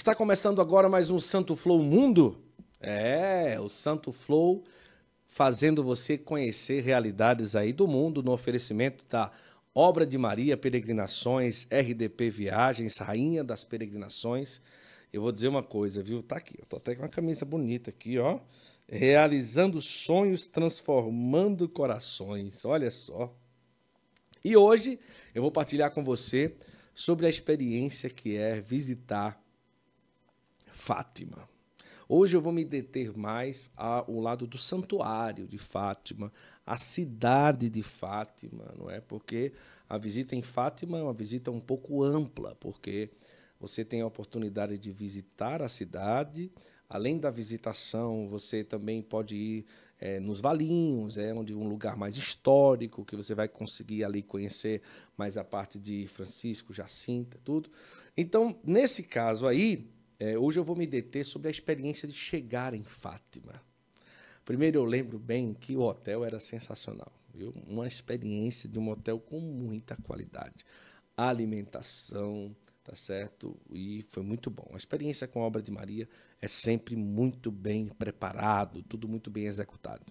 Está começando agora mais um Santo Flow Mundo? É, o Santo Flow fazendo você conhecer realidades aí do mundo no oferecimento da Obra de Maria Peregrinações, RDP Viagens, Rainha das Peregrinações. Eu vou dizer uma coisa, viu? Tá aqui, eu tô até com uma camisa bonita aqui, ó. Realizando sonhos, transformando corações. Olha só. E hoje eu vou partilhar com você sobre a experiência que é visitar Fátima. Hoje eu vou me deter mais ao lado do santuário de Fátima, a cidade de Fátima, não é? Porque a visita em Fátima é uma visita um pouco ampla, porque você tem a oportunidade de visitar a cidade, além da visitação, você também pode ir é, nos Valinhos, é onde um lugar mais histórico, que você vai conseguir ali conhecer mais a parte de Francisco, Jacinta, tudo. Então, nesse caso aí, é, hoje eu vou me deter sobre a experiência de chegar em Fátima. Primeiro, eu lembro bem que o hotel era sensacional. Viu? Uma experiência de um hotel com muita qualidade. A alimentação, tá certo? E foi muito bom. A experiência com a obra de Maria é sempre muito bem preparado, tudo muito bem executado.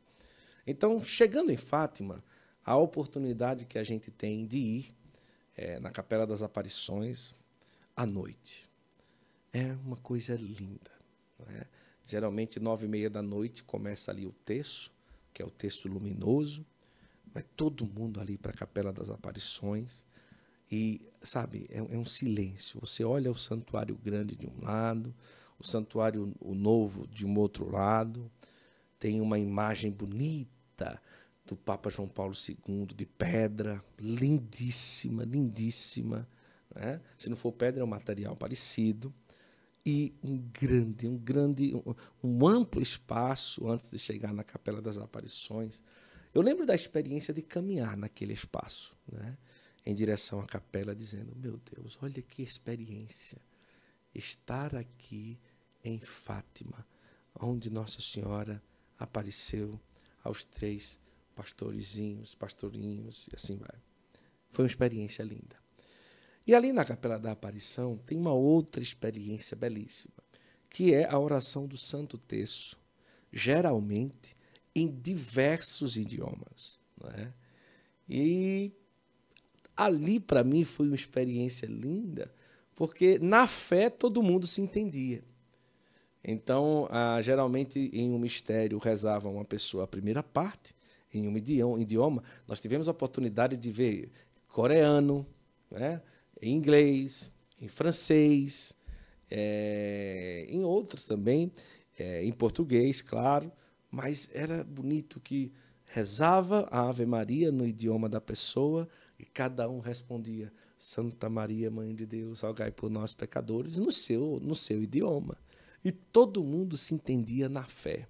Então, chegando em Fátima, a oportunidade que a gente tem de ir é, na Capela das Aparições à noite. É uma coisa linda. É? Geralmente, nove e meia da noite, começa ali o texto, que é o texto luminoso. Vai todo mundo ali para a Capela das Aparições. E, sabe, é, é, um silêncio. Você olha o santuário grande de um lado, o santuário o novo de um outro lado. Tem uma imagem bonita do Papa João Paulo II de pedra, lindíssima, lindíssima. Né? Se não for pedra, é um material parecido e um grande, um grande, um, um amplo espaço antes de chegar na Capela das Aparições. Eu lembro da experiência de caminhar naquele espaço, né? em direção à capela, dizendo: Meu Deus, olha que experiência estar aqui em Fátima, onde Nossa Senhora apareceu aos três pastorezinhos, pastorinhos e assim vai. Foi uma experiência linda. E ali na Capela da Aparição tem uma outra experiência belíssima, que é a oração do Santo Terço, geralmente em diversos idiomas. É? E ali, para mim, foi uma experiência linda, porque na fé todo mundo se entendia. Então, ah, geralmente em um mistério rezava uma pessoa a primeira parte, em um idioma. Nós tivemos a oportunidade de ver coreano, né? em inglês, em francês, é, em outros também, é, em português, claro, mas era bonito que rezava a Ave Maria no idioma da pessoa e cada um respondia Santa Maria, Mãe de Deus, rogai por nós pecadores no seu no seu idioma. E todo mundo se entendia na fé.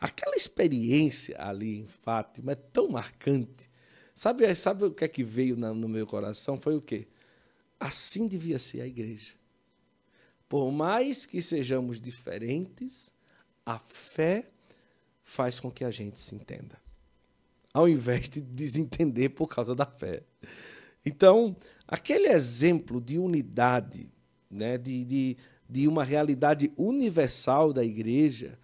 Aquela experiência ali em Fátima é tão marcante. Sabe, sabe o que é que veio na, no meu coração? Foi o quê? Assim devia ser a igreja. Por mais que sejamos diferentes, a fé faz com que a gente se entenda, ao invés de desentender por causa da fé. Então, aquele exemplo de unidade, né, de, de, de uma realidade universal da igreja,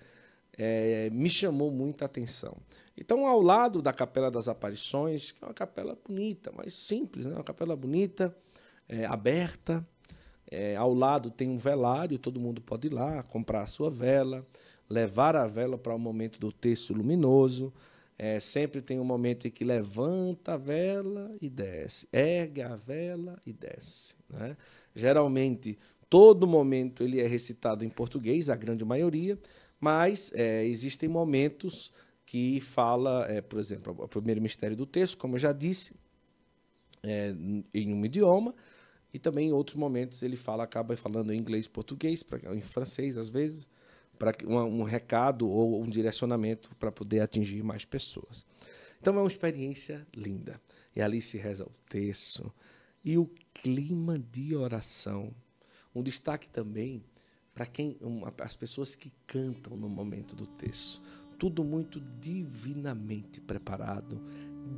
é, me chamou muita atenção. Então, ao lado da Capela das Aparições, que é uma capela bonita, mas simples, né? uma capela bonita, é, aberta. É, ao lado tem um velário, todo mundo pode ir lá comprar a sua vela, levar a vela para o momento do texto luminoso. É, sempre tem um momento em que levanta a vela e desce, ergue a vela e desce. Né? Geralmente, todo momento ele é recitado em português, a grande maioria, mas é, existem momentos que fala, é, por exemplo, o primeiro mistério do texto, como eu já disse, é, em um idioma, e também em outros momentos ele fala, acaba falando em inglês, português, pra, em francês às vezes, para um, um recado ou um direcionamento para poder atingir mais pessoas. Então é uma experiência linda. E ali se reza o texto e o clima de oração. Um destaque também para quem as pessoas que cantam no momento do texto. Tudo muito divinamente preparado,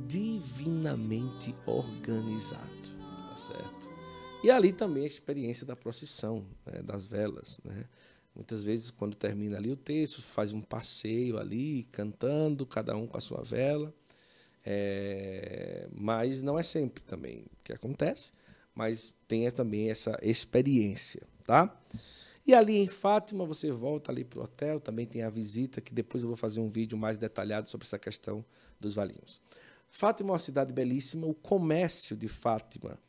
divinamente organizado, tá certo? E ali também a experiência da procissão, né, das velas. Né? Muitas vezes, quando termina ali o texto, faz um passeio ali, cantando, cada um com a sua vela. É, mas não é sempre também que acontece, mas tenha também essa experiência, tá? E ali em Fátima, você volta ali para o hotel, também tem a visita, que depois eu vou fazer um vídeo mais detalhado sobre essa questão dos valinhos. Fátima é uma cidade belíssima, o comércio de Fátima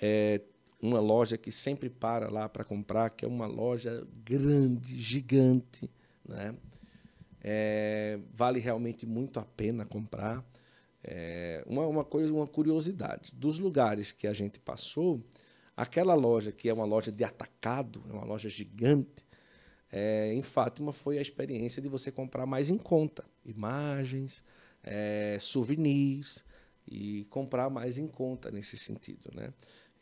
é, uma loja que sempre para lá para comprar, que é uma loja grande, gigante, né? É, vale realmente muito a pena comprar. É, uma, uma coisa, uma curiosidade. Dos lugares que a gente passou, aquela loja que é uma loja de atacado, é uma loja gigante, é, em Fátima foi a experiência de você comprar mais em conta. Imagens, é, souvenirs, e comprar mais em conta nesse sentido, né?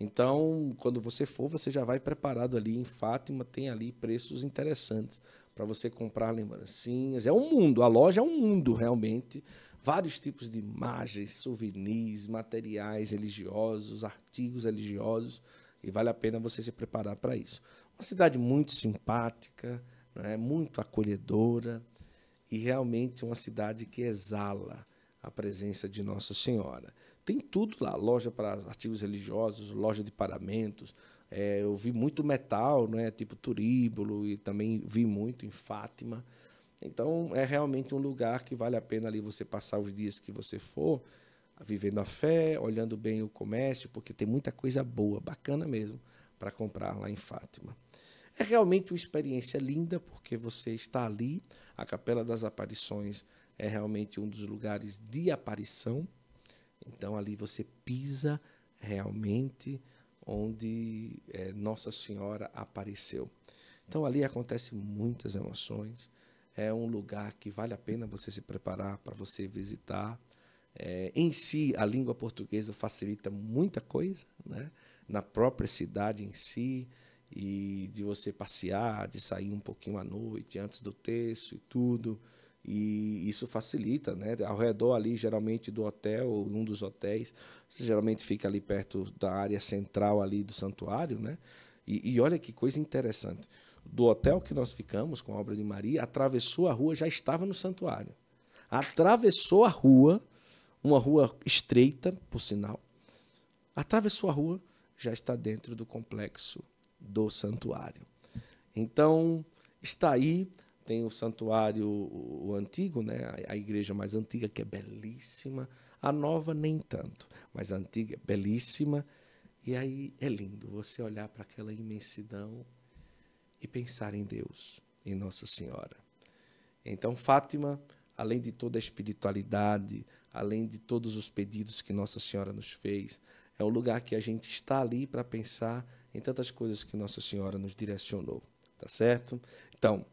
Então, quando você for, você já vai preparado ali. Em Fátima tem ali preços interessantes para você comprar lembrancinhas. É um mundo, a loja é um mundo realmente. Vários tipos de imagens, souvenirs, materiais religiosos, artigos religiosos. E vale a pena você se preparar para isso. Uma cidade muito simpática, né? muito acolhedora e realmente uma cidade que exala a presença de Nossa Senhora. Tem tudo lá, loja para artigos religiosos, loja de paramentos. É, eu vi muito metal, né, tipo turíbulo, e também vi muito em Fátima. Então, é realmente um lugar que vale a pena ali você passar os dias que você for, vivendo a fé, olhando bem o comércio, porque tem muita coisa boa, bacana mesmo, para comprar lá em Fátima. É realmente uma experiência linda, porque você está ali, a Capela das Aparições é realmente um dos lugares de aparição então ali você pisa realmente onde é, Nossa Senhora apareceu. Então ali acontecem muitas emoções. É um lugar que vale a pena você se preparar para você visitar. É, em si, a língua portuguesa facilita muita coisa, né? na própria cidade em si, e de você passear, de sair um pouquinho à noite, antes do terço e tudo. E isso facilita, né? Ao redor ali, geralmente do hotel, um dos hotéis, geralmente fica ali perto da área central ali do santuário, né? E, e olha que coisa interessante. Do hotel que nós ficamos com a obra de Maria, atravessou a rua, já estava no santuário. Atravessou a rua, uma rua estreita, por sinal. Atravessou a rua, já está dentro do complexo do santuário. Então, está aí tem o santuário o, antigo, né? A, igreja mais antiga que é belíssima, a nova nem tanto, mas a antiga belíssima. E aí é lindo você olhar para aquela imensidão e pensar em Deus, em Nossa Senhora. Então, Fátima, além de toda a espiritualidade, além de todos os pedidos que Nossa Senhora nos fez, é um lugar que a gente está ali para pensar em tantas coisas que Nossa Senhora nos direcionou, tá certo? Então,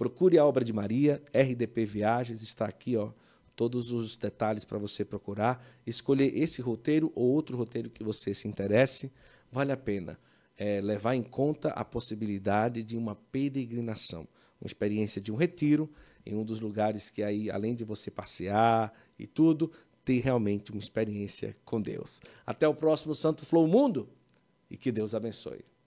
Procure a obra de Maria, RDP Viagens, está aqui, ó, todos os detalhes para você procurar, escolher esse roteiro ou outro roteiro que você se interesse, vale a pena. É, levar em conta a possibilidade de uma peregrinação, uma experiência de um retiro em um dos lugares que aí, além de você passear e tudo, ter realmente uma experiência com Deus. Até o próximo Santo Flow Mundo e que Deus abençoe.